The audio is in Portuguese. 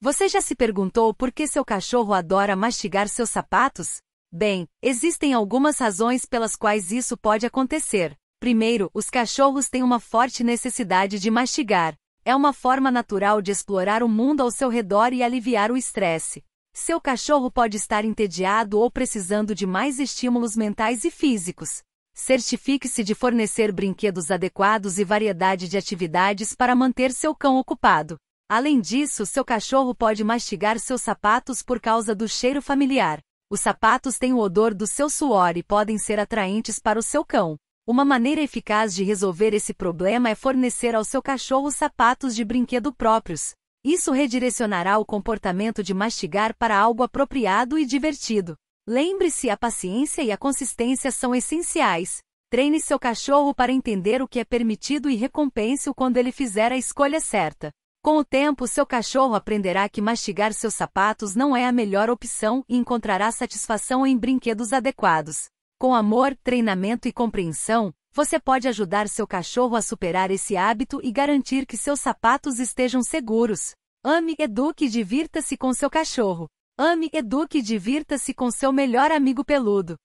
Você já se perguntou por que seu cachorro adora mastigar seus sapatos? Bem, existem algumas razões pelas quais isso pode acontecer. Primeiro, os cachorros têm uma forte necessidade de mastigar. É uma forma natural de explorar o mundo ao seu redor e aliviar o estresse. Seu cachorro pode estar entediado ou precisando de mais estímulos mentais e físicos. Certifique-se de fornecer brinquedos adequados e variedade de atividades para manter seu cão ocupado. Além disso, seu cachorro pode mastigar seus sapatos por causa do cheiro familiar. Os sapatos têm o odor do seu suor e podem ser atraentes para o seu cão. Uma maneira eficaz de resolver esse problema é fornecer ao seu cachorro sapatos de brinquedo próprios. Isso redirecionará o comportamento de mastigar para algo apropriado e divertido. Lembre-se, a paciência e a consistência são essenciais. Treine seu cachorro para entender o que é permitido e recompense-o quando ele fizer a escolha certa. Com o tempo, seu cachorro aprenderá que mastigar seus sapatos não é a melhor opção e encontrará satisfação em brinquedos adequados. Com amor, treinamento e compreensão, você pode ajudar seu cachorro a superar esse hábito e garantir que seus sapatos estejam seguros. Ame, eduque e divirta-se com seu cachorro. Ame, eduque e divirta-se com seu melhor amigo peludo.